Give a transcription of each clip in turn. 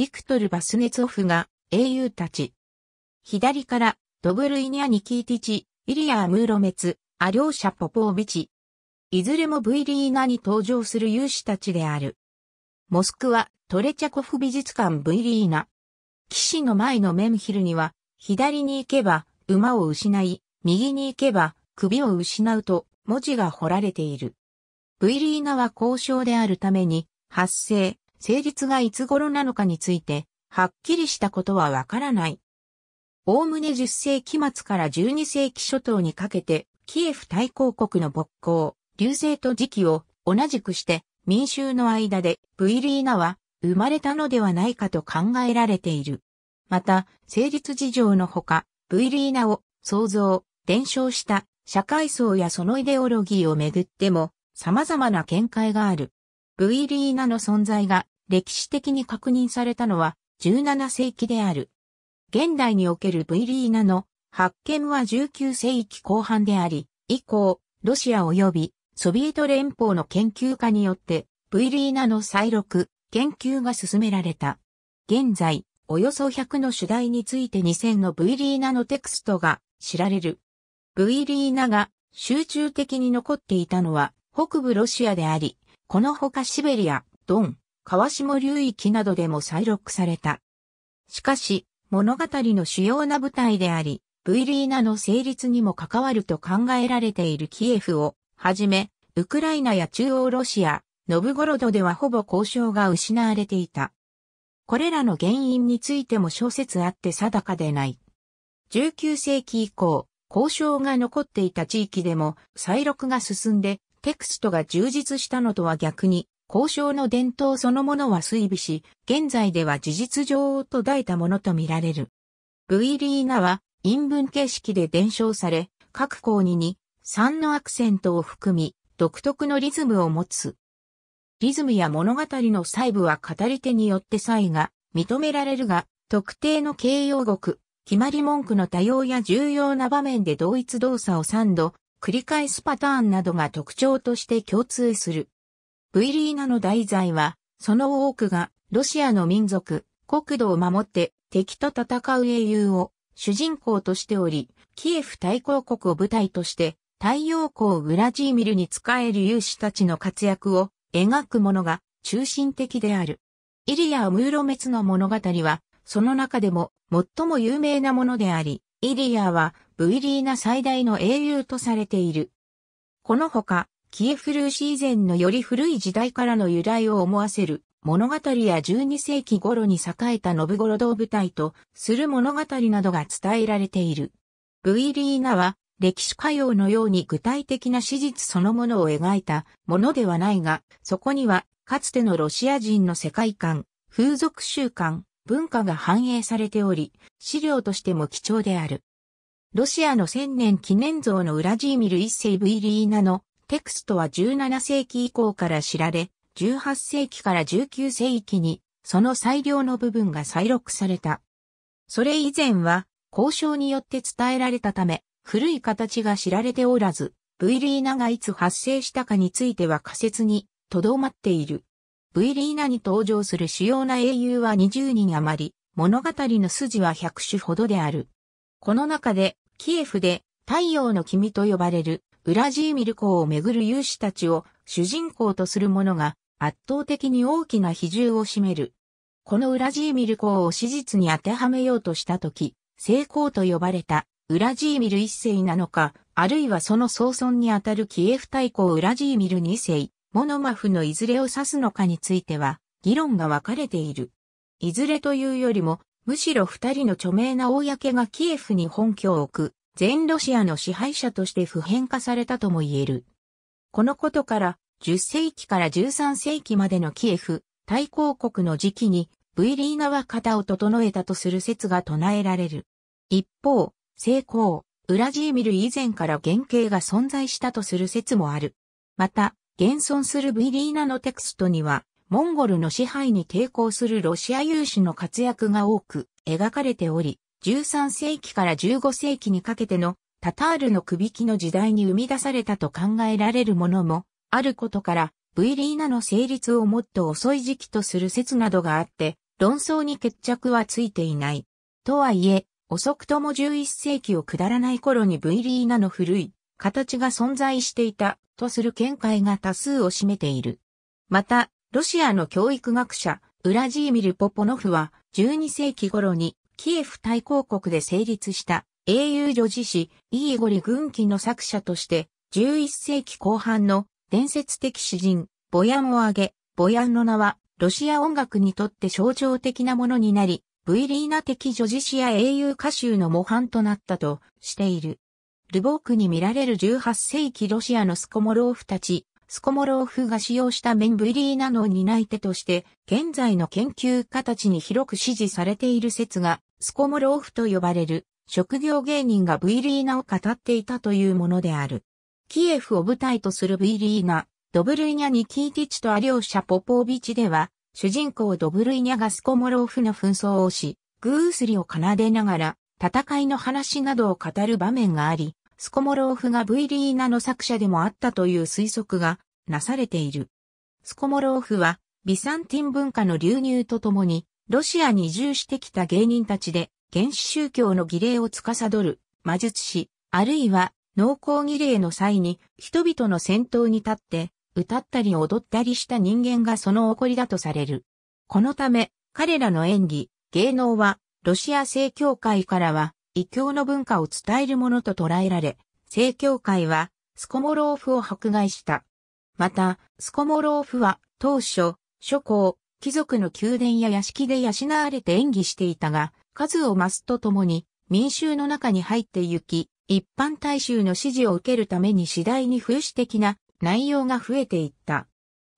ビクトル・バスネツオフが英雄たち。左から、ドブルイニア・ニキーティチ、イリアムーロメツ、アリョーシャ・ポポービチ。いずれも V リーナに登場する勇士たちである。モスクワ、トレチャコフ美術館 V リーナ。騎士の前のメムヒルには、左に行けば馬を失い、右に行けば首を失うと文字が彫られている。V リーナは交渉であるために、発生、成立がいつ頃なのかについて、はっきりしたことはわからない。おおむね10世紀末から12世紀初頭にかけて、キエフ大公国の勃興、流星と時期を同じくして民衆の間でブイリーナは生まれたのではないかと考えられている。また、成立事情のほか、ブイリーナを創造、伝承した社会層やそのイデオロギーをめぐっても様々な見解がある。ブイリーナの存在が歴史的に確認されたのは17世紀である。現代におけるブイリーナの発見は19世紀後半であり、以降、ロシア及びソビエト連邦の研究家によってブイリーナの再録、研究が進められた。現在、およそ100の主題について2000のブイリーナのテクストが知られる。ブイリーナが集中的に残っていたのは北部ロシアであり、このほかシベリア、ドン、川下流域などでも再録された。しかし、物語の主要な舞台であり、ブイリーナの成立にも関わると考えられているキエフをはじめ、ウクライナや中央ロシア、ノブゴロドではほぼ交渉が失われていた。これらの原因についても諸説あって定かでない。19世紀以降、交渉が残っていた地域でも再録が進んでテクストが充実したのとは逆に、交渉の伝統そのものは衰微し、現在では事実上途絶えたものとみられる。ブイリーナは、陰文形式で伝承され、各項にに、3のアクセントを含み、独特のリズムを持つ。リズムや物語の細部は語り手によって差異が認められるが、特定の形容語句、決まり文句の多様や重要な場面で同一動作を3度繰り返すパターンなどが特徴として共通する。V リーナの題材は、その多くがロシアの民族、国土を守って敵と戦う英雄を主人公としており、キエフ大公国を舞台として太陽光グラジーミルに仕える勇士たちの活躍を描くものが中心的である。イリア・ムーロメツの物語は、その中でも最も有名なものであり、イリアはブイリーナ最大の英雄とされている。このほか、キエフルーシ以前のより古い時代からの由来を思わせる物語や12世紀頃に栄えたノブゴロドを舞台とする物語などが伝えられている。ブイリーナは歴史歌謡のように具体的な史実そのものを描いたものではないが、そこにはかつてのロシア人の世界観、風俗習慣、文化が反映されており、資料としても貴重である。ロシアの千年記念像のウラジーミル一世ブイリーナのテクストは17世紀以降から知られ、18世紀から19世紀にその最良の部分が再録された。それ以前は交渉によって伝えられたため、古い形が知られておらず、ブイリーナがいつ発生したかについては仮説にとどまっている。V リーナに登場する主要な英雄は20人余り、物語の筋は100種ほどである。この中で、キエフで太陽の君と呼ばれるウラジーミル公をめぐる勇士たちを主人公とする者が圧倒的に大きな比重を占める。このウラジーミル公を史実に当てはめようとしたとき、成功と呼ばれたウラジーミル一世なのか、あるいはその総尊にあたるキエフ大公ウラジーミル二世、モノマフのいずれを指すのかについては、議論が分かれている。いずれというよりも、むしろ二人の著名な公がキエフに本拠を置く、全ロシアの支配者として普遍化されたとも言える。このことから、10世紀から13世紀までのキエフ、大公国の時期に、ブイリーナは型を整えたとする説が唱えられる。一方、成功、ウラジーミル以前から原型が存在したとする説もある。また、現存する v リーナのテクストには、モンゴルの支配に抵抗するロシア有志の活躍が多く描かれており、13世紀から15世紀にかけてのタタールの首きの時代に生み出されたと考えられるものもあることから、V リーナの成立をもっと遅い時期とする説などがあって、論争に決着はついていない。とはいえ、遅くとも11世紀を下らない頃に V リーナの古い形が存在していたとする見解が多数を占めている。また、ロシアの教育学者、ウラジーミル・ポポノフは、12世紀頃に、キエフ大公国で成立した英雄女子誌、イーゴリ軍記の作者として、11世紀後半の伝説的詩人、ボヤンを挙げ、ボヤンの名は、ロシア音楽にとって象徴的なものになり、ブイリーナ的女子詩や英雄歌集の模範となったとしている。ルボークに見られる18世紀ロシアのスコモローフたち、スコモローフが使用した面ブリーナの担い手として、現在の研究家たちに広く支持されている説が、スコモローフと呼ばれる、職業芸人がブイリーナを語っていたというものである。キエフを舞台とするブイリーナ、ドブルイニャ・ニキーティチとアリョーシャ・ポポービチでは、主人公ドブルイニャがスコモローフの紛争をし、グースリを奏でながら、戦いの話などを語る場面があり、スコモローフが V リーナの作者でもあったという推測がなされている。スコモローフはビサンティン文化の流入とともにロシアに移住してきた芸人たちで原始宗教の儀礼を司る魔術師、あるいは農耕儀礼の際に人々の先頭に立って歌ったり踊ったりした人間がその起こりだとされる。このため彼らの演技、芸能はロシア正教会からは異教の文化を伝えるものと捉えられ、正教会はスコモローフを迫害した。また、スコモローフは当初、諸侯、貴族の宮殿や屋敷で養われて演技していたが、数を増すとともに民衆の中に入ってゆき、一般大衆の支持を受けるために次第に風刺的な内容が増えていった。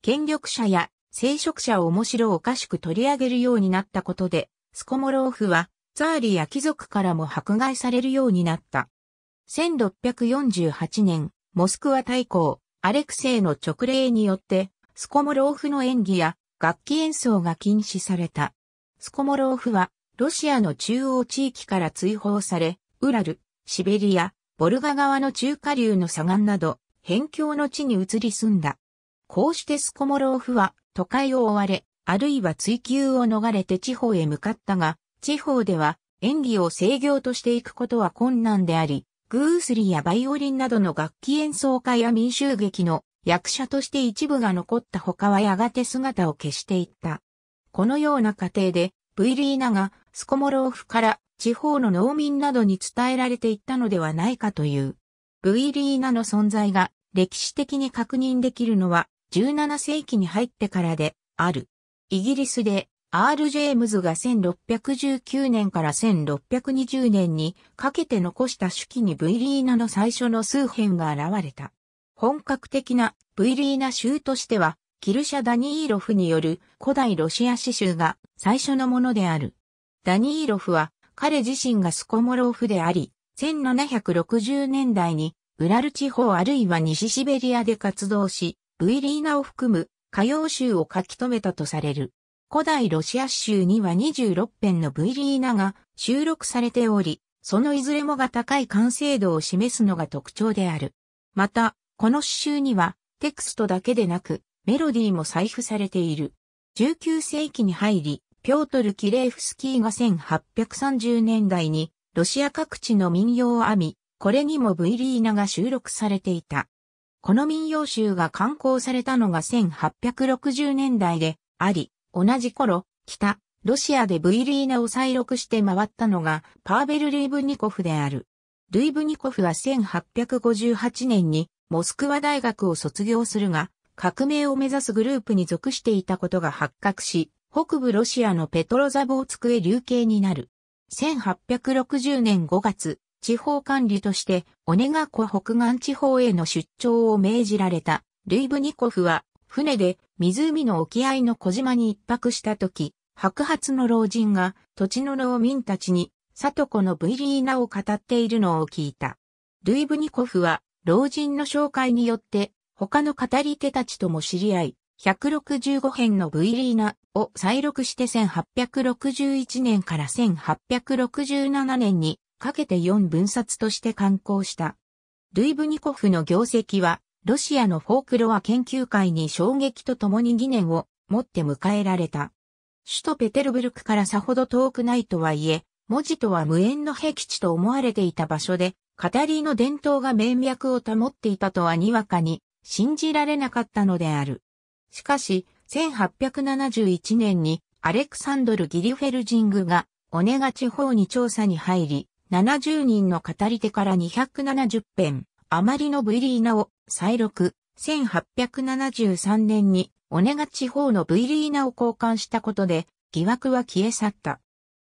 権力者や聖職者を面白おかしく取り上げるようになったことで、スコモローフはツァーリや貴族からも迫害されるようになった。1648年、モスクワ大公、アレクセイの直令によって、スコモローフの演技や楽器演奏が禁止された。スコモローフは、ロシアの中央地域から追放され、ウラル、シベリア、ボルガ川の中下流の砂岩など、辺境の地に移り住んだ。こうしてスコモローフは都会を追われ、あるいは追求を逃れて地方へ向かったが、地方では演技を制御としていくことは困難であり、グースリーやバイオリンなどの楽器演奏家や民衆劇の役者として一部が残った他はやがて姿を消していった。このような過程で、ブイリーナがスコモローフから地方の農民などに伝えられていったのではないかという。ブイリーナの存在が歴史的に確認できるのは17世紀に入ってからである。イギリスでアール・ジェームズが1619年から1620年にかけて残した手記に V リーナの最初の数編が現れた。本格的な V リーナ州としては、キルシャ・ダニーロフによる古代ロシア詩集が最初のものである。ダニーロフは彼自身がスコモローフであり、1760年代にウラル地方あるいは西シベリアで活動し、V リーナを含む歌謡集を書き留めたとされる。古代ロシア州には26編の V リーナが収録されており、そのいずれもが高い完成度を示すのが特徴である。また、この詩集にはテクストだけでなくメロディーも採付されている。19世紀に入り、ピョートル・キレーフスキーが1830年代にロシア各地の民謡を編み、これにも V リーナが収録されていた。この民謡集が刊行されたのが1860年代であり、同じ頃、北、ロシアで V リーナを再録して回ったのがパーベル・ルイブニコフである。ルイブニコフは1858年にモスクワ大学を卒業するが、革命を目指すグループに属していたことが発覚し、北部ロシアのペトロザボーツクへ流刑になる。1860年5月、地方管理としてオネガ湖北岸地方への出張を命じられたルイブニコフは船で湖の沖合の小島に一泊した時、白髪の老人が土地の農民たちに、里子のブイリーナを語っているのを聞いた。ルイ・ブニコフは、老人の紹介によって、他の語り手たちとも知り合い、165編のブイリーナを再録して1861年から1867年にかけて4分冊として刊行した。ルイ・ブニコフの業績はロシアのフォークロア研究会に衝撃とともに疑念を持って迎えられた。首都ペテルブルクからさほど遠くないとはいえ、文字とは無縁の僻地と思われていた場所で、カタリーの伝統が名脈を保っていたとはにわかに信じられなかったのである。しかし、1871年にアレクサンドル・ギリフェルジングがオネガ地方に調査に入り、70人の語り手から270編、余りのブイリーナを再録、1873年に、オネガ地方のブイリーナを交換したことで、疑惑は消え去った。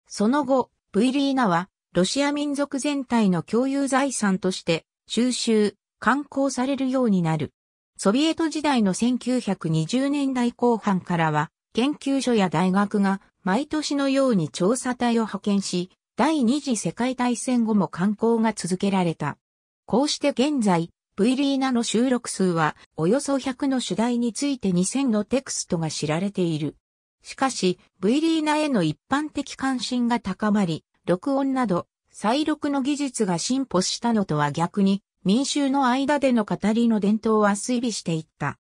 その後、ブイリーナは、ロシア民族全体の共有財産として、収集、刊行されるようになる。ソビエト時代の1920年代後半からは、研究所や大学が毎年のように調査隊を派遣し、第二次世界大戦後も観光が続けられた。こうして現在、V リーナの収録数はおよそ100の主題について2000のテクストが知られている。しかし、V リーナへの一般的関心が高まり、録音など再録の技術が進歩したのとは逆に、民衆の間での語りの伝統は推備していった。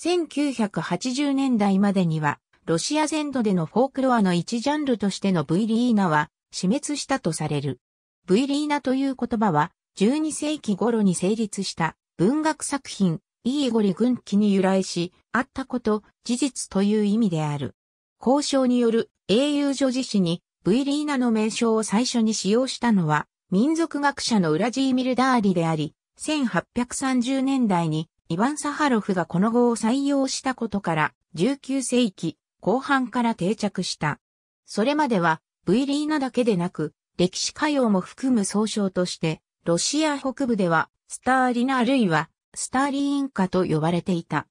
1980年代までには、ロシア全土でのフォークロアの一ジャンルとしての V リーナは死滅したとされる。V リーナという言葉は12世紀頃に成立した文学作品、イーゴリ軍記に由来し、あったこと、事実という意味である。交渉による英雄女子誌に V リーナの名称を最初に使用したのは、民族学者のウラジーミル・ダーリであり、1830年代にイヴァン・サハロフがこの語を採用したことから、19世紀後半から定着した。それまでは、V リーナだけでなく、歴史歌謡も含む総称として、ロシア北部では、スターリナあるいは、スターリーンカと呼ばれていた。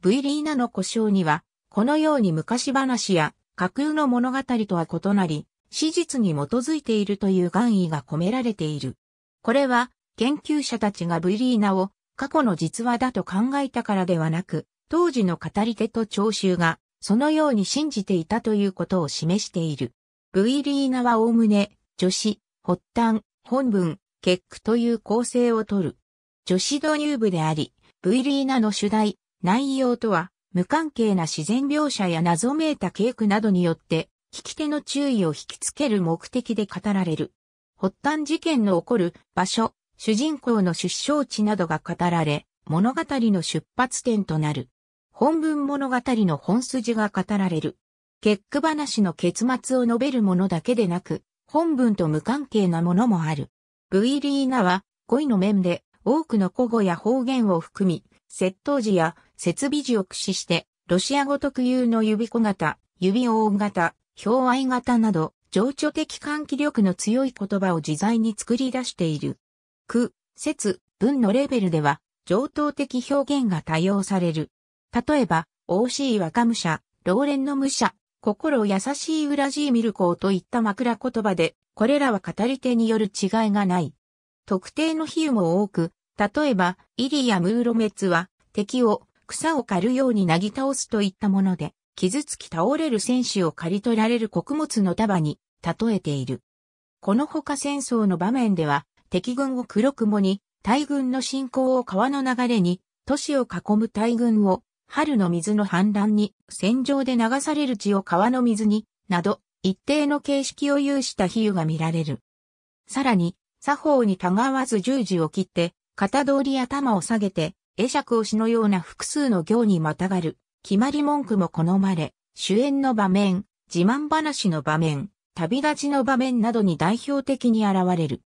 V リーナの故障には、このように昔話や架空の物語とは異なり、史実に基づいているという願意が込められている。これは、研究者たちが V リーナを過去の実話だと考えたからではなく、当時の語り手と聴衆が、そのように信じていたということを示している。V リーナはおおむね、女子、発端、本文、結句という構成をとる。女子導入部であり、V リーナの主題、内容とは、無関係な自然描写や謎めいた稽古などによって、聞き手の注意を引きつける目的で語られる。発端事件の起こる場所、主人公の出生地などが語られ、物語の出発点となる。本文物語の本筋が語られる。結句話の結末を述べるものだけでなく、本文と無関係なものもある。ブイリーナは語彙の面で多くの古語や方言を含み、窃盗時や設備時を駆使して、ロシア語特有の指小型、指大型、表愛型など、情緒的喚起力の強い言葉を自在に作り出している。句、説、文のレベルでは、上等的表現が多用される。例えば、おしい若武者、老練の武者、心優しい裏地ジミルコーといった枕言葉で、これらは語り手による違いがない。特定の比喩も多く、例えば、イリやムーロメツは、敵を草を刈るようになぎ倒すといったもので、傷つき倒れる戦士を刈り取られる穀物の束に例えている。この他戦争の場面では、敵軍を黒雲に、大軍の侵攻を川の流れに、都市を囲む大軍を、春の水の氾濫に、戦場で流される血を川の水に、など、一定の形式を有した比喩が見られる。さらに、作法に違わず十字を切って、型通り頭を下げて、会釈をしのような複数の行にまたがる、決まり文句も好まれ、主演の場面、自慢話の場面、旅立ちの場面などに代表的に現れる。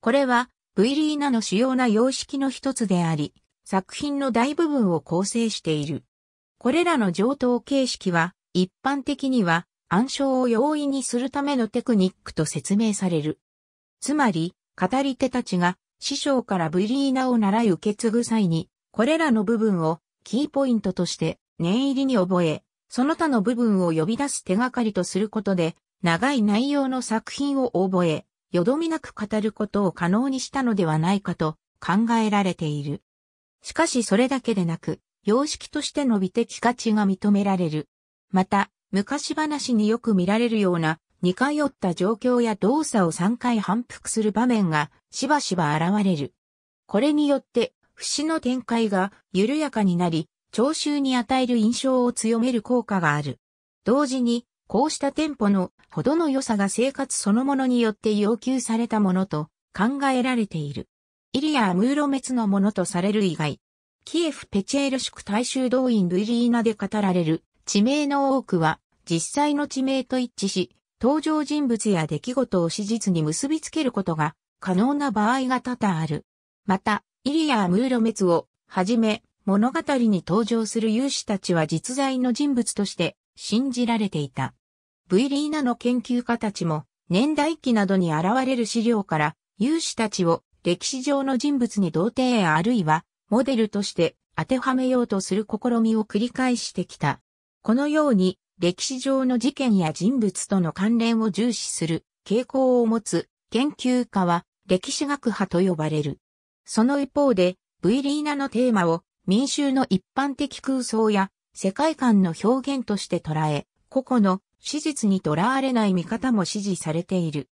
これは、V リーナの主要な様式の一つであり、作品の大部分を構成している。これらの上等形式は、一般的には、暗証を容易にするためのテクニックと説明される。つまり、語り手たちが師匠からブリーナを習い受け継ぐ際に、これらの部分をキーポイントとして念入りに覚え、その他の部分を呼び出す手がかりとすることで、長い内容の作品を覚え、よどみなく語ることを可能にしたのではないかと考えられている。しかしそれだけでなく、様式としての美的価値が認められる。また、昔話によく見られるような似通った状況や動作を三回反復する場面がしばしば現れる。これによって節の展開が緩やかになり、聴衆に与える印象を強める効果がある。同時に、こうしたテンポのほどの良さが生活そのものによって要求されたものと考えられている。イリア・ムーロ滅のものとされる以外、キエフ・ペチェール宿大衆動員ブイリーナで語られる地名の多くは実際の地名と一致し、登場人物や出来事を史実に結びつけることが可能な場合が多々ある。また、イリア・ムーロメツをはじめ物語に登場する勇士たちは実在の人物として信じられていた。V リーナの研究家たちも年代記などに現れる資料から勇士たちを歴史上の人物に同定あるいはモデルとして当てはめようとする試みを繰り返してきた。このように歴史上の事件や人物との関連を重視する傾向を持つ研究家は歴史学派と呼ばれる。その一方で、V リーナのテーマを民衆の一般的空想や世界観の表現として捉え、個々の史実にとらわれない見方も支持されている。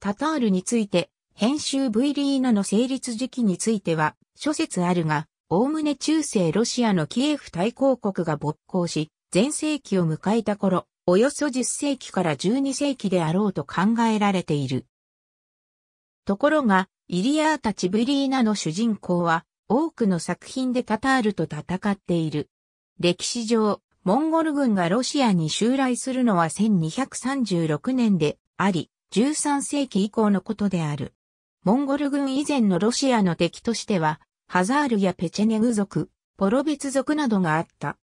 タタールについて、編集 V リーナの成立時期については諸説あるが、おおむね中世ロシアのキエフ大公国が勃興し、全世紀を迎えた頃、およそ10世紀から12世紀であろうと考えられている。ところが、イリアータ・チブリーナの主人公は、多くの作品でタタールと戦っている。歴史上、モンゴル軍がロシアに襲来するのは1236年であり、13世紀以降のことである。モンゴル軍以前のロシアの敵としては、ハザールやペチェネグ族、ポロベツ族などがあった。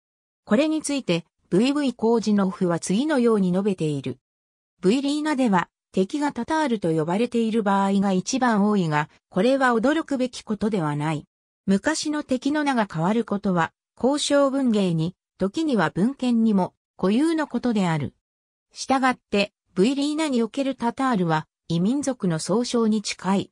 これについて、VV 工事のオフは次のように述べている。V リーナでは、敵がタタールと呼ばれている場合が一番多いが、これは驚くべきことではない。昔の敵の名が変わることは、交渉文芸に、時には文献にも、固有のことである。従って、V リーナにおけるタタールは、異民族の総称に近い。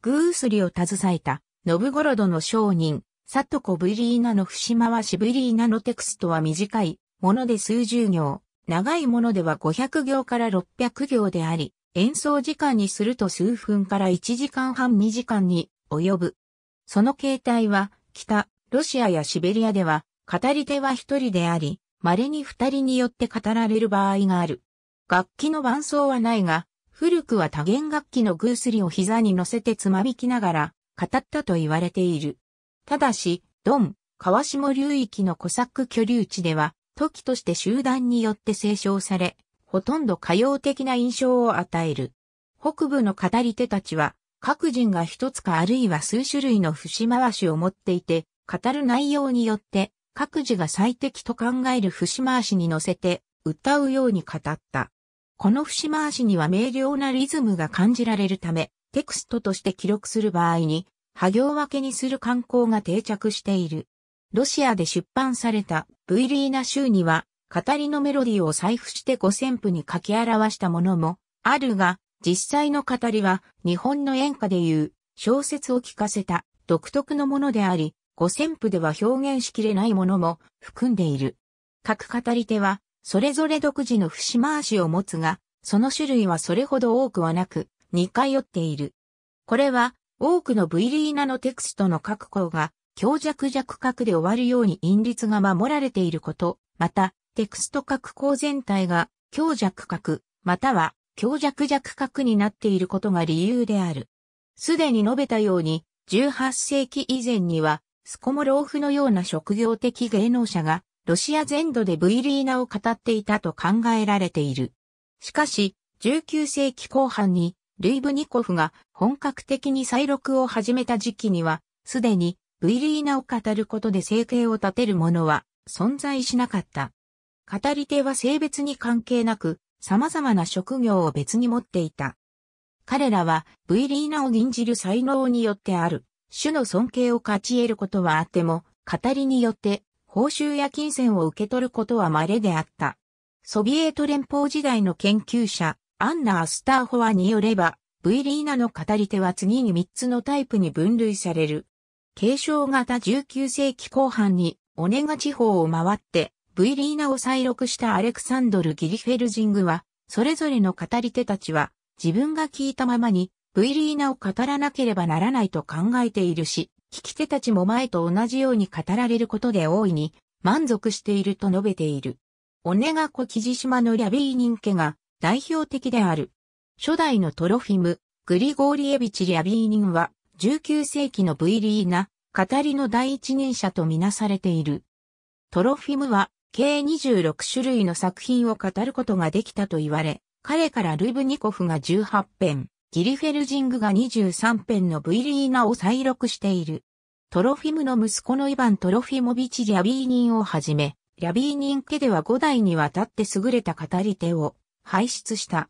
グースリを携えた、ノブゴロドの商人、サトコ・ブリーナの節回しブリーナのテクストは短いもので数十行、長いものでは500行から600行であり、演奏時間にすると数分から1時間半2時間に及ぶ。その形態は、北、ロシアやシベリアでは、語り手は一人であり、稀に二人によって語られる場合がある。楽器の伴奏はないが、古くは多弦楽器のグースリを膝に乗せてつまびきながら、語ったと言われている。ただし、ドン、川下流域の古作居留地では、時として集団によって清唱され、ほとんど歌謡的な印象を与える。北部の語り手たちは、各人が一つかあるいは数種類の節回しを持っていて、語る内容によって、各自が最適と考える節回しに乗せて、歌うように語った。この節回しには明瞭なリズムが感じられるため、テクストとして記録する場合に、波行分けにする観光が定着している。ロシアで出版されたブイリーナ州には、語りのメロディーを財布して五線譜に書き表したものもあるが、実際の語りは日本の演歌でいう小説を聞かせた独特のものであり、五線譜では表現しきれないものも含んでいる。各語り手はそれぞれ独自の節回しを持つが、その種類はそれほど多くはなく、似通っている。これは多くの V リーナのテクストの各項が強弱弱角で終わるように因律が守られていること、また、テクスト各項全体が強弱角、または強弱弱角になっていることが理由である。すでに述べたように、18世紀以前には、スコモローフのような職業的芸能者が、ロシア全土で V リーナを語っていたと考えられている。しかし、19世紀後半に、レイブニコフが本格的に再録を始めた時期には、すでに V リーナを語ることで生計を立てる者は存在しなかった。語り手は性別に関係なく、様々な職業を別に持っていた。彼らは V リーナを吟じる才能によってある、種の尊敬を勝ち得ることはあっても、語りによって報酬や金銭を受け取ることは稀であった。ソビエト連邦時代の研究者、アンナ・アスターホアによれば、V リーナの語り手は次に3つのタイプに分類される。継承型19世紀後半にオネガ地方を回って V リーナを再録したアレクサンドル・ギリフェルジングは、それぞれの語り手たちは自分が聞いたままに V リーナを語らなければならないと考えているし、聞き手たちも前と同じように語られることで大いに満足していると述べている。オネガ小記事島のリャビー人家が代表的である。初代のトロフィム、グリゴーリエビチ・リャビーニンは、19世紀の V リーナ、語りの第一人者とみなされている。トロフィムは、計26種類の作品を語ることができたと言われ、彼からルイブニコフが18編、ギリフェルジングが23編の V リーナを再録している。トロフィムの息子のイヴァン・トロフィモビチ・リャビーニンをはじめ、リャビーニン家では5代にわたって優れた語り手を排出した。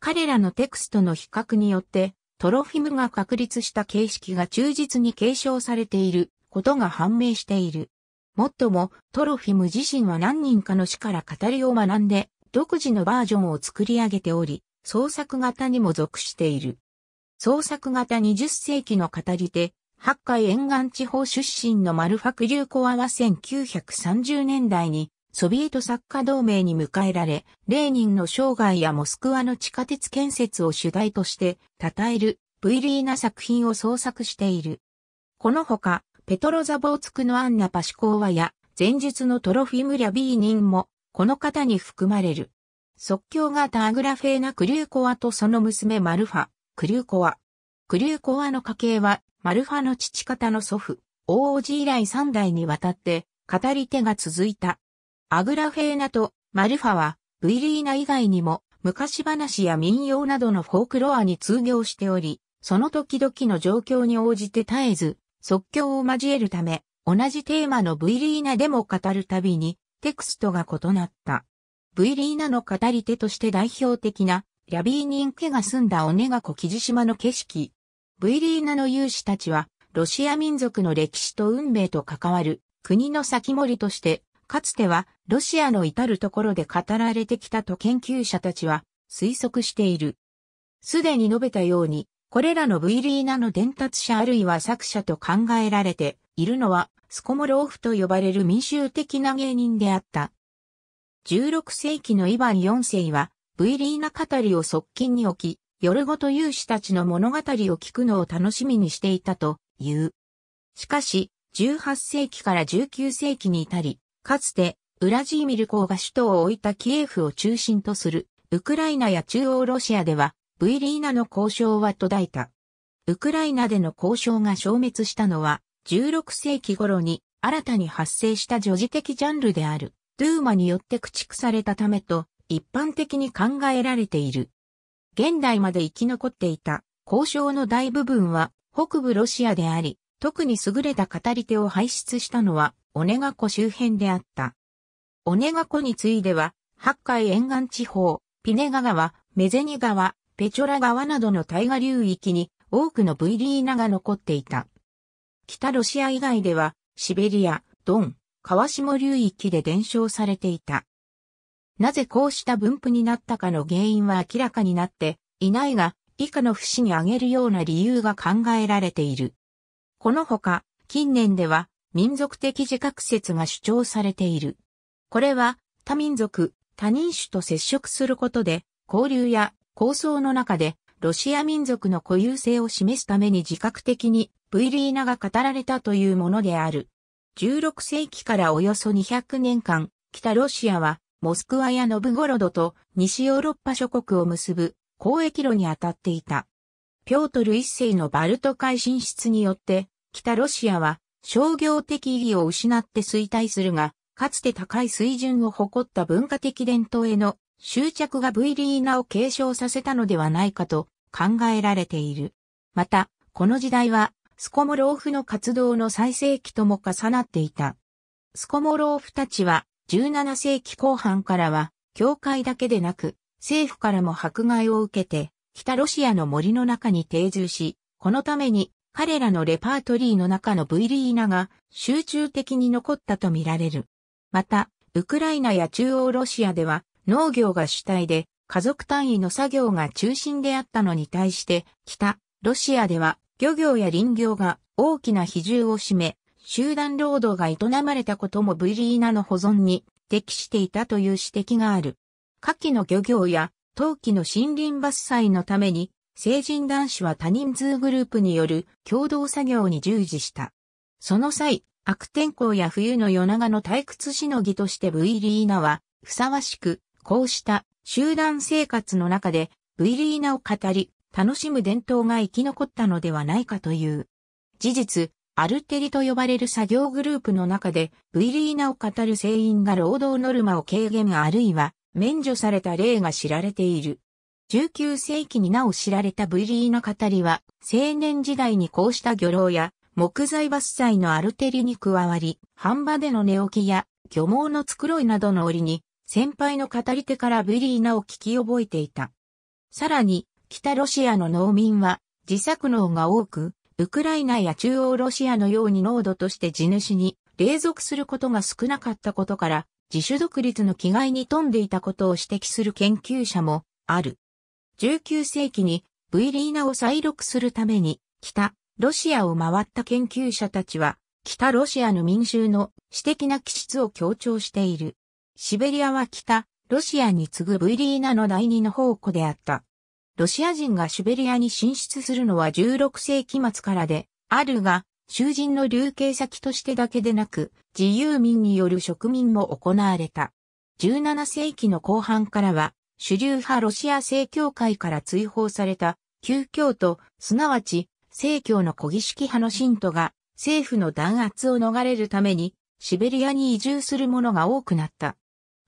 彼らのテクストの比較によって、トロフィムが確立した形式が忠実に継承されていることが判明している。もっとも、トロフィム自身は何人かの死から語りを学んで、独自のバージョンを作り上げており、創作型にも属している。創作型20世紀の語り手、八海沿岸地方出身のマルファク流コアは1930年代にソビエト作家同盟に迎えられ、レーニンの生涯やモスクワの地下鉄建設を主題として、称える、ブイリーな作品を創作している。このほか、ペトロザボーツクのアンナ・パシコーワや、前述のトロフィム・リャビーニンも、この方に含まれる。即興型アグラフェーナ・クリューコワとその娘マルファ、クリューコワ。クリューコワの家系は、マルファの父方の祖父、王子以来三代にわたって、語り手が続いた。アグラフェーナとマルファは、ブイリーナ以外にも、昔話や民謡などのフォークロアに通行しており、その時々の状況に応じて絶えず、即興を交えるため、同じテーマのブイリーナでも語るたびに、テクストが異なった。ブイリーナの語り手として代表的な、ラビーニン家が住んだオネガコキジ島の景色。ブイリーナの勇士たちは、ロシア民族の歴史と運命と関わる、国の先森として、かつてはロシアの至るところで語られてきたと研究者たちは推測している。すでに述べたように、これらの V リーナの伝達者あるいは作者と考えられているのはスコモローフと呼ばれる民衆的な芸人であった。16世紀のイヴァン4世は V リーナ語りを側近に置き、夜ごと勇士たちの物語を聞くのを楽しみにしていたという。しかし、18世紀から19世紀に至り、かつて、ウラジーミル港が首都を置いたキエフを中心とする、ウクライナや中央ロシアでは、ブイリーナの交渉は途絶えた。ウクライナでの交渉が消滅したのは、16世紀頃に新たに発生した女児的ジャンルである、ドゥーマによって駆逐されたためと、一般的に考えられている。現代まで生き残っていた交渉の大部分は北部ロシアであり、特に優れた語り手を輩出したのはオネガ湖周辺であった。オネガ湖に次いでは、八海沿岸地方、ピネガ川、メゼニ川、ペチョラ川などの大河流域に多くの V リーナが残っていた。北ロシア以外では、シベリア、ドン、川下流域で伝承されていた。なぜこうした分布になったかの原因は明らかになっていないが、以下の節に挙げるような理由が考えられている。このほか、近年では民族的自覚説が主張されている。これは他民族、他人種と接触することで、交流や構想の中でロシア民族の固有性を示すために自覚的にブイリーナが語られたというものである。16世紀からおよそ200年間、北ロシアはモスクワやノブゴロドと西ヨーロッパ諸国を結ぶ交易路に当たっていた。ピョートル一世のバルト海進出によって、北ロシアは商業的意義を失って衰退するが、かつて高い水準を誇った文化的伝統への執着が V リーナを継承させたのではないかと考えられている。また、この時代は、スコモローフの活動の最盛期とも重なっていた。スコモローフたちは、17世紀後半からは、教会だけでなく、政府からも迫害を受けて、北ロシアの森の中に定住し、このために彼らのレパートリーの中の V リーナが集中的に残ったとみられる。また、ウクライナや中央ロシアでは農業が主体で家族単位の作業が中心であったのに対して、北、ロシアでは漁業や林業が大きな比重を占め、集団労働が営まれたことも V リーナの保存に適していたという指摘がある。夏季の漁業や冬季の森林伐採のために成人男子は多人数グループによる共同作業に従事した。その際、悪天候や冬の夜長の退屈しのぎとしてブイリーナは、ふさわしく、こうした集団生活の中でブイリーナを語り、楽しむ伝統が生き残ったのではないかという。事実、アルテリと呼ばれる作業グループの中で、ブイリーナを語る声員が労働ノルマを軽減あるいは免除された例が知られている。19世紀に名を知られたブリーナ語りは、青年時代にこうした漁労や木材伐採のアルテリに加わり、半場での寝起きや漁網の繕いなどの折に、先輩の語り手からブリーナを聞き覚えていた。さらに、北ロシアの農民は自作農が多く、ウクライナや中央ロシアのように濃度として地主に隷属することが少なかったことから、自主独立の気概に富んでいたことを指摘する研究者もある。19世紀に V リーナを再録するために、北、ロシアを回った研究者たちは、北ロシアの民衆の私的な気質を強調している。シベリアは北、ロシアに次ぐ V リーナの第二の宝庫であった。ロシア人がシベリアに進出するのは16世紀末からで、あるが、囚人の流刑先としてだけでなく、自由民による植民も行われた。17世紀の後半からは、主流派ロシア正教会から追放された、旧教徒、すなわち、正教の小儀式派の信徒が、政府の弾圧を逃れるために、シベリアに移住する者が多くなった。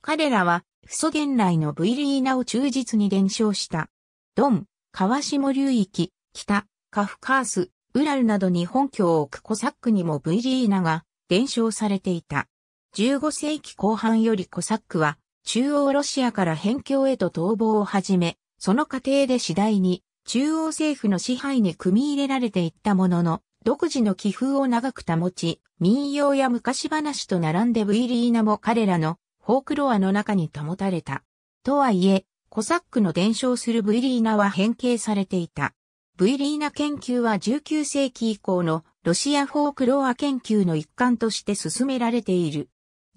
彼らは、フ祖現来のブイリーナを忠実に伝承した。ドン、川下流域、北、カフカース、ウラルなどに本拠を置くコサックにもブイリーナが伝承されていた。15世紀後半よりコサックは中央ロシアから辺境へと逃亡を始め、その過程で次第に中央政府の支配に組み入れられていったものの、独自の気風を長く保ち、民謡や昔話と並んでブイリーナも彼らのフォークロアの中に保たれた。とはいえ、コサックの伝承するブイリーナは変形されていた。ブイリーナ研究は19世紀以降のロシアフォークロア研究の一環として進められている。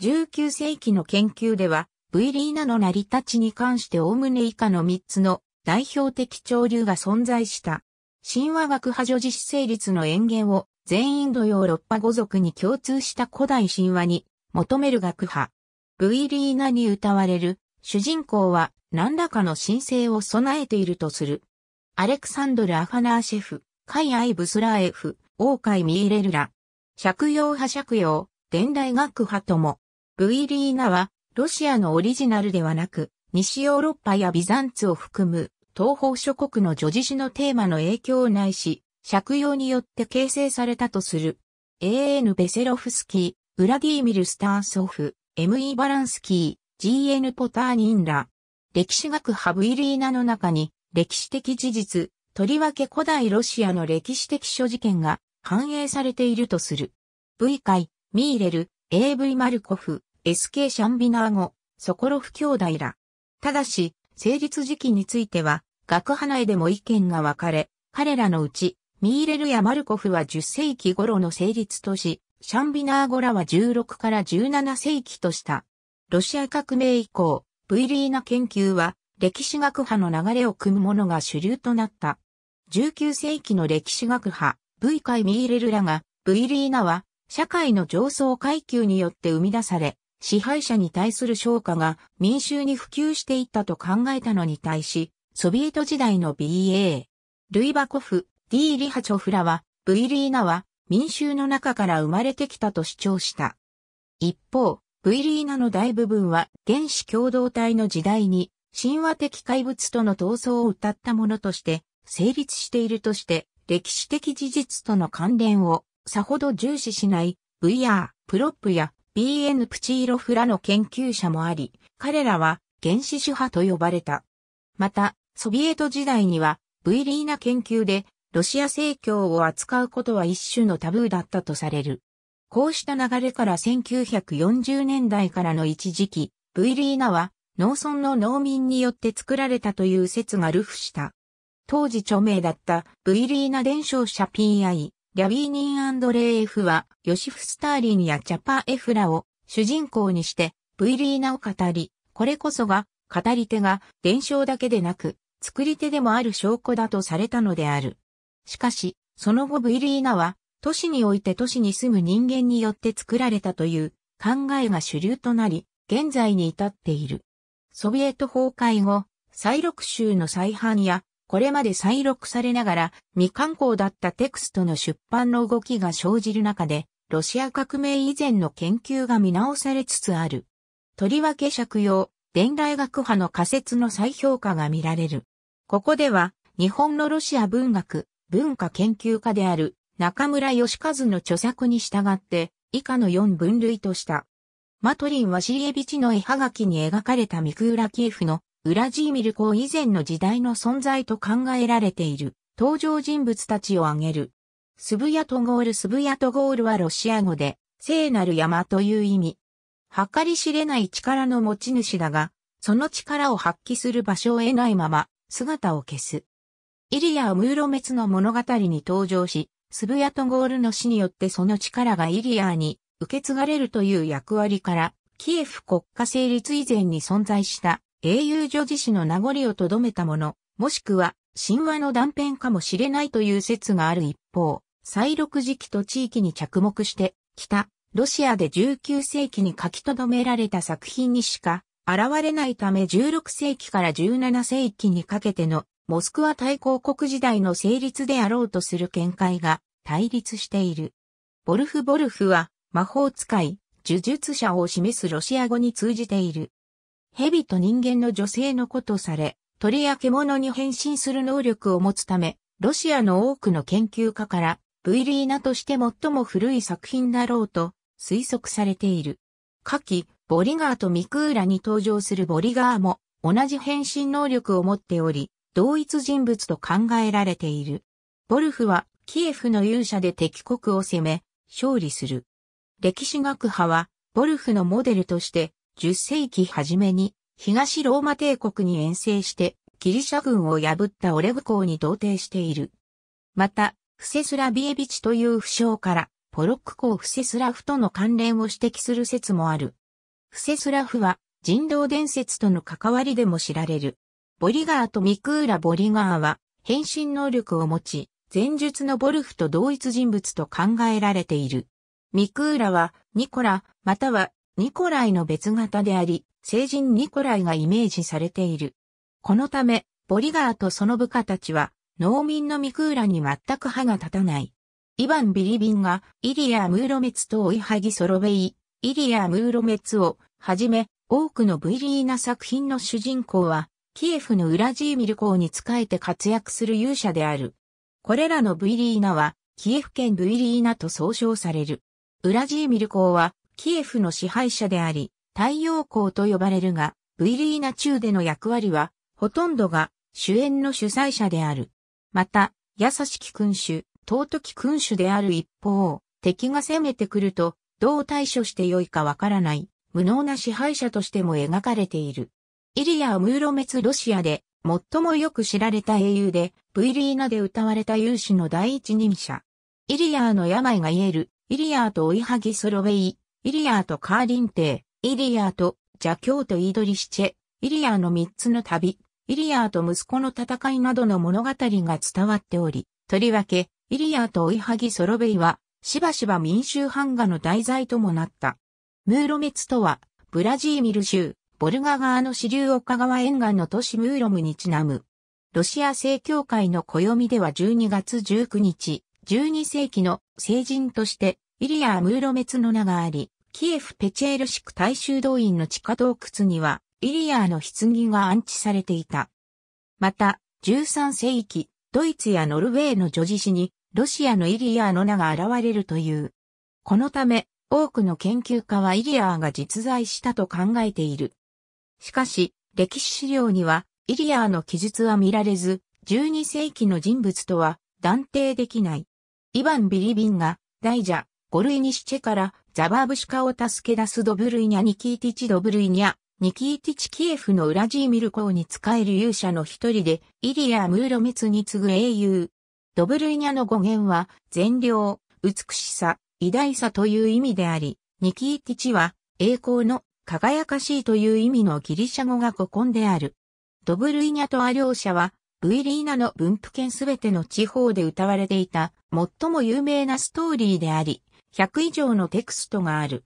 19世紀の研究では、V リーナの成り立ちに関しておおむね以下の3つの代表的潮流が存在した。神話学派女子成立の演言を全インドヨーロッパ語族に共通した古代神話に求める学派。V リーナに歌われる主人公は何らかの神聖を備えているとする。アレクサンドル・アファナーシェフ、カイ・アイ・ブスラーエフ、オーカイ・ミーレルラ。借用派借用、伝来学派とも。V リーナはロシアのオリジナルではなく、西ヨーロッパやビザンツを含む東方諸国の叙事詩のテーマの影響をないし、借用によって形成されたとする。A.N. ベセロフスキー、ウラディーミル・スターソフ、M.E. バランスキー、G.N. ポターニンら、歴史学ハブイリーナの中に、歴史的事実、とりわけ古代ロシアの歴史的諸事件が反映されているとする。V 会、ミーレル、A.V. マルコフ、SK シャンビナー語、ソコロフ兄弟ら。ただし、成立時期については、学派内でも意見が分かれ、彼らのうち、ミーレルやマルコフは10世紀頃の成立とし、シャンビナー語らは16から17世紀とした。ロシア革命以降、ブイリーナ研究は歴史学派の流れを組むものが主流となった。19世紀の歴史学派、ブイカイ・ミーレルらが、ブイリーナは社会の上層階級によって生み出され、支配者に対する昇華が民衆に普及していったと考えたのに対し、ソビエト時代の BA、ルイバコフ、D・ リハチョフラは、V・ リーナは民衆の中から生まれてきたと主張した。一方、V・ リーナの大部分は原始共同体の時代に神話的怪物との闘争を歌ったものとして成立しているとして歴史的事実との関連をさほど重視しない VR、プロップや BN プチーロフラの研究者もあり、彼らは原始主派と呼ばれた。また、ソビエト時代には V リーナ研究でロシア正教を扱うことは一種のタブーだったとされる。こうした流れから1940年代からの一時期、V リーナは農村の農民によって作られたという説が流布した。当時著名だった V リーナ伝承者 PI、ギャビーニドレーフは、ヨシフ・スターリンやチャパ・エフラを主人公にして、V リーナを語り、これこそが、語り手が伝承だけでなく、作り手でもある証拠だとされたのである。しかし、その後 V リーナは、都市において都市に住む人間によって作られたという考えが主流となり、現在に至っている。ソビエト崩壊後、再録集の再版やこれまで再録されながら未刊行だったテクストの出版の動きが生じる中で、ロシア革命以前の研究が見直されつつある。とりわけ借用、伝来学派の仮説の再評価が見られる。ここでは、日本のロシア文学、文化研究家である中村義和の著作に従って以下の4分類とした。マトリン・ワシリエビチの絵はがきに描かれたミクーラキエフのウラジーミル公以前の時代の存在と考えられている登場人物たちを挙げる。スブヤトゴールスブヤトゴールはロシア語で聖なる山という意味。計り知れない力の持ち主だが、その力を発揮する場所を得ないまま姿を消す。イリア・ムーロメツの物語に登場し、スブヤトゴールの死によってその力がイリアに受け継がれるという役割から、キエフ国家成立以前に存在した英雄女子史の名残をとどめたもの、もしくは神話の断片かもしれないという説がある一方、再録時期と地域に着目して、北、ロシアで19世紀に書き留められた作品にしか現れないため16世紀から17世紀にかけてのモスクワ大公国時代の成立であろうとする見解が対立している。ボルフ・ボルフは魔法使い、呪術者を示すロシア語に通じている。蛇と人間の女性のことされ、鳥や獣に変身する能力を持つため、ロシアの多くの研究家から、V リーナとして最も古い作品だろうと推測されている。下記、ボリガーとミクーラに登場するボリガーも同じ変身能力を持っており、同一人物と考えられている。ボルフはキエフの勇者で敵国を攻め、勝利する。歴史学派は、ボルフのモデルとして、10世紀初めに東ローマ帝国に遠征してギリシャ軍を破ったオレグ港に同定している。また、フセスラビエビチという不詳からポロック港フセスラフとの関連を指摘する説もある。フセスラフは人道伝説との関わりでも知られる。ボリガーとミクーラ・ボリガーは変身能力を持ち、前述のボルフと同一人物と考えられている。ミクーラはニコラ、またはニコライの別型であり、聖人ニコライがイメージされている。このため、ボリガーとその部下たちは、農民のミクーラに全く歯が立たない。イヴァン・ビリビンが、イリア・ムーロメツと追いはぎソロベイ、イリア・ムーロメツを、はじめ、多くのブイリーナ作品の主人公は、キエフのウラジーミル公に仕えて活躍する勇者である。これらのブイリーナは、キエフ県ブイリーナと総称される。ウラジーミル公は、キエフの支配者であり、太陽光と呼ばれるが、ウィリーナ中での役割は、ほとんどが主演の主催者である。また、優しき君主、尊き君主である一方、敵が攻めてくると、どう対処してよいかわからない、無能な支配者としても描かれている。イリア・ムーロメツ・ロシアで、最もよく知られた英雄で、ブイリーナで歌われた勇士の第一人者。イリアーの病が癒える、イリアーと追いはぎソロウェイ、イリアーとカーリン帝、イリアーと邪教とイドリシチェ、イリアーの三つの旅、イリアーと息子の戦いなどの物語が伝わっており、とりわけ、イリアーと追いはぎソロベイは、しばしば民衆版画の題材ともなった。ムーロメツとは、ブラジーミル州、ボルガ川の支流岡川沿岸の都市ムーロムにちなむ。ロシア正教会の暦では12月19日、12世紀の聖人として、イリアー・ムーロメツの名があり、キエフ・ペチェールシク大衆動員の地下洞窟には、イリアーの棺が安置されていた。また、13世紀、ドイツやノルウェーの女児誌に、ロシアのイリアーの名が現れるという。このため、多くの研究家はイリアーが実在したと考えている。しかし、歴史資料には、イリアーの記述は見られず、12世紀の人物とは断定できない。イヴァン・ビリビンが、大蛇、ゴルイニシチェからザバーブシュカを助け出すドブルイニャ・ニキーティチ・ドブルイニャ、ニキーティチ・キエフのウラジーミル公に仕える勇者の一人で、イリア・ムーロミツに次ぐ英雄。ドブルイニャの語源は、善良、美しさ、偉大さという意味であり、ニキーティチは、栄光の、輝かしいという意味のギリシャ語が古今である。ドブルイニャとア両者は、ブイリーナの分布圏すべての地方で歌われていた、最も有名なストーリーであり、100以上のテクストがある。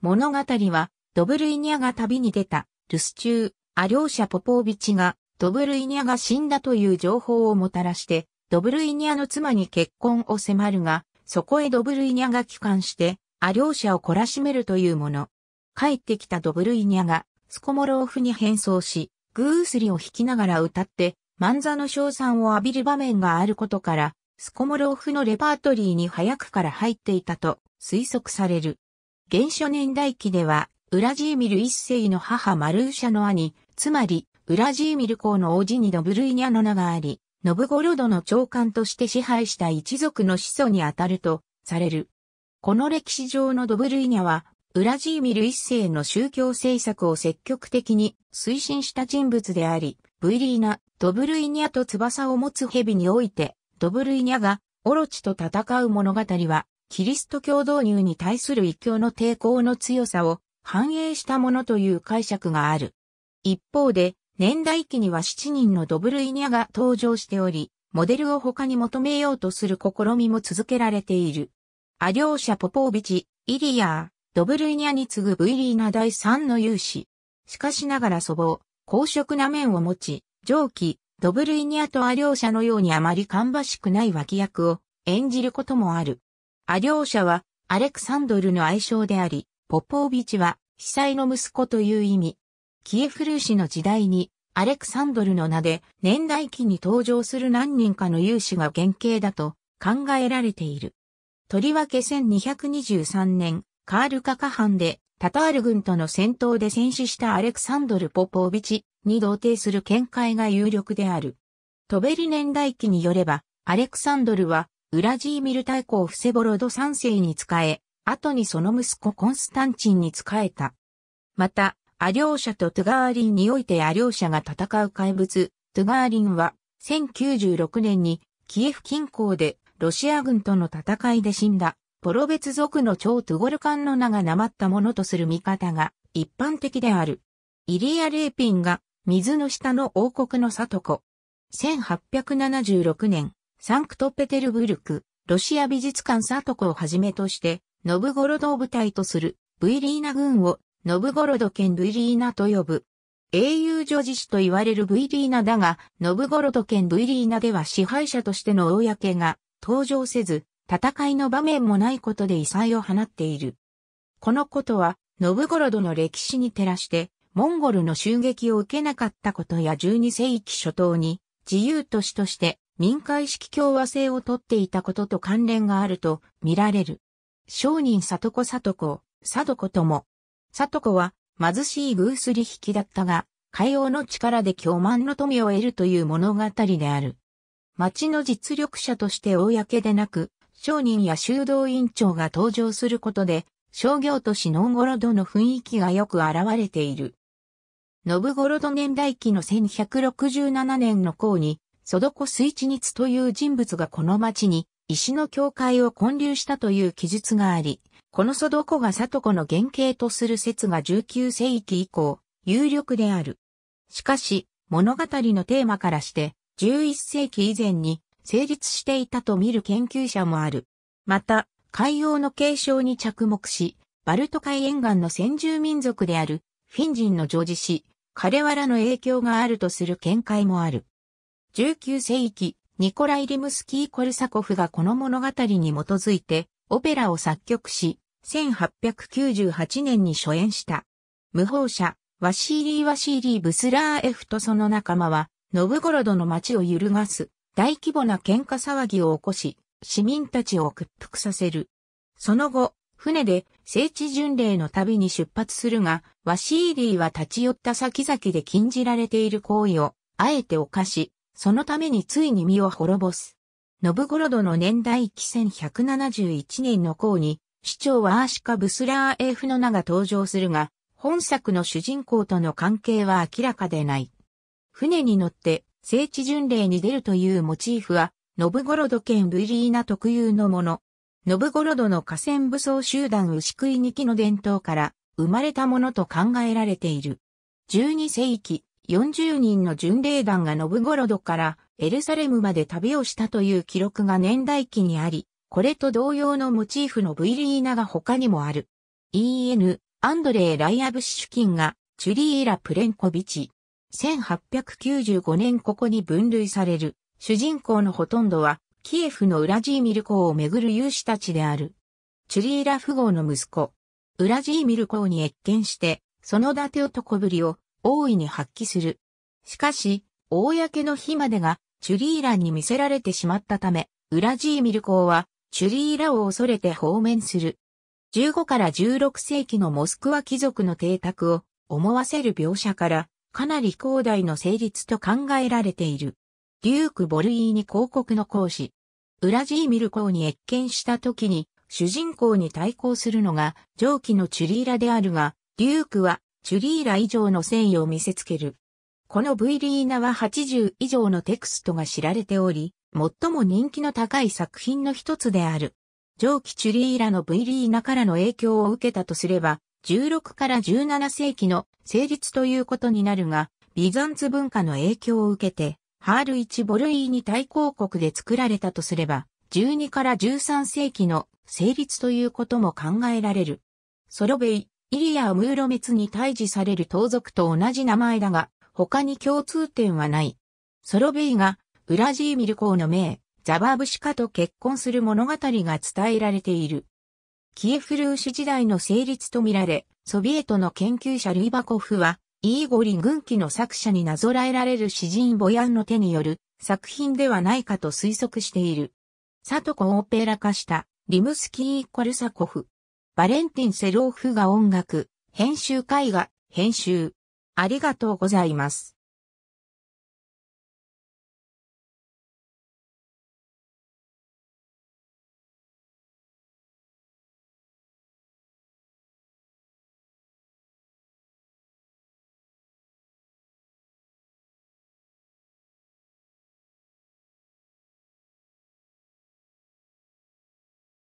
物語は、ドブルイニャが旅に出た、留守中、アリョーシャ・ポポービチが、ドブルイニャが死んだという情報をもたらして、ドブルイニャの妻に結婚を迫るが、そこへドブルイニャが帰還して、アリョーシャを懲らしめるというもの。帰ってきたドブルイニャが、スコモローフに変装し、グースリを弾きながら歌って、漫座の賞賛を浴びる場面があることから、スコモローフのレパートリーに早くから入っていたと推測される。原初年代記では、ウラジーミル一世の母マルーシャの兄、つまり、ウラジーミル公の王子にドブルイニャの名があり、ノブゴルドの長官として支配した一族の始祖にあたると、される。この歴史上のドブルイニャは、ウラジーミル一世の宗教政策を積極的に推進した人物であり、ブイリーナ、ドブルイニャと翼を持つ蛇において、ドブルイニャが、オロチと戦う物語は、キリスト教導入に対する異教の抵抗の強さを反映したものという解釈がある。一方で、年代記には7人のドブルイニャが登場しており、モデルを他に求めようとする試みも続けられている。アリョーシャ・ポポービチ、イリアー、ドブルイニャに次ぐブイリーナ第3の勇士。しかしながら祖母、公職な面を持ち、上記、ドブルイニャとアリョーシャのようにあまり芳しくない脇役を演じることもある。アリョーシャはアレクサンドルの愛称であり、ポポービチは被災の息子という意味。キエフルーシの時代にアレクサンドルの名で年代記に登場する何人かの勇士が原型だと考えられている。とりわけ1223年、カールカカハンでタタール軍との戦闘で戦死したアレクサンドル・ポポービチに同定する見解が有力である。トベリ年代記によれば、アレクサンドルはウラジーミル大公フセボロド三世に仕え、後にその息子コンスタンチンに仕えた。また、アリョーシャとトゥガーリンにおいてアリョーシャが戦う怪物、トゥガーリンは、1096年にキエフ近郊でロシア軍との戦いで死んだ、ポロベツ族の超トゥゴルカンの名がなまったものとする見方が一般的である。イリア・レーピンが水の下の王国の里子。1876年、サンクトペテルブルク、ロシア美術館サトコをはじめとして、ノブゴロドを舞台とする、ブイリーナ軍を、ノブゴロド兼ブイリーナと呼ぶ。英雄女子師と言われるブイリーナだが、ノブゴロド兼ブイリーナでは支配者としての公が登場せず、戦いの場面もないことで異彩を放っている。このことは、ノブゴロドの歴史に照らして、モンゴルの襲撃を受けなかったことや12世紀初頭に、自由都市として民会式共和制をとっていたことと関連があると見られる。商人里子里子、里子とも。里子は貧しい偶数利引だったが、海洋の力で巨万の富を得るという物語である。町の実力者として公でなく、商人や修道院長が登場することで、商業都市ノーゴロドの雰囲気がよく現れている。ノブゴロド年代記の1167年の項に、ソドコスイチニツという人物がこの町に石の教会を建立したという記述があり、このソドコがサトコの原型とする説が19世紀以降、有力である。しかし、物語のテーマからして、11世紀以前に成立していたと見る研究者もある。また、海洋の継承に着目し、バルト海沿岸の先住民族であるフィン人のジョージ氏、彼レの影響があるとする見解もある。19世紀、ニコライ・リムスキー・コルサコフがこの物語に基づいて、オペラを作曲し、1898年に初演した。無法者、ワシーリー・ワシーリー・ブスラーエフとその仲間は、ノブゴロドの街を揺るがす、大規模な喧嘩騒ぎを起こし、市民たちを屈服させる。その後、船で聖地巡礼の旅に出発するが、ワシーリーは立ち寄った先々で禁じられている行為を、あえて犯し、そのためについに身を滅ぼす。ノブゴロドの年代紀1171年の項に、市長はアーシカ・ブスラー・エーフの名が登場するが、本作の主人公との関係は明らかでない。船に乗って聖地巡礼に出るというモチーフは、ノブゴロド県ブリーナ特有のもの。ノブゴロドの河川武装集団牛食いニ期の伝統から生まれたものと考えられている。12世紀、40人の巡礼団がノブゴロドからエルサレムまで旅をしたという記録が年代記にあり、これと同様のモチーフの V リーナが他にもある。EN、アンドレイ・ライアブシュキンが、チュリーラ・プレンコビチ。1895年ここに分類される、主人公のほとんどは、キエフのウラジーミル港をめぐる勇士たちである。チュリーラ富豪の息子、ウラジーミル港に越見して、その伊達男ぶりを大いに発揮する。しかし、公の日までがチュリーラに見せられてしまったため、ウラジーミル公はチュリーラを恐れて放免する。15から16世紀のモスクワ貴族の邸宅を思わせる描写から、かなり広大の成立と考えられている。デューク・ボルイーニ広告の講師。ウラジーミル公に越見した時に、主人公に対抗するのが上記のチュリーラであるが、デュークはチュリーラ以上の繊維を見せつける。この V リーナは80以上のテクストが知られており、最も人気の高い作品の一つである。上記チュリーラの V リーナからの影響を受けたとすれば、16から17世紀の成立ということになるが、ビザンツ文化の影響を受けて、ハール1ボルイーニ大抗国で作られたとすれば、12から13世紀の成立ということも考えられる。ソロベイ、イリア・ムーロメツに退治される盗賊と同じ名前だが、他に共通点はない。ソロベイが、ウラジーミル公の名、ザバーブシカと結婚する物語が伝えられている。キエフルーシ時代の成立とみられ、ソビエトの研究者ルイバコフは、イーゴリ軍機の作者になぞらえられる詩人ボヤンの手による作品ではないかと推測している。サトコオペラ化したリムスキー・コルサコフ。バレンティン・セローフが音楽、編集絵画、編集。ありがとうございます。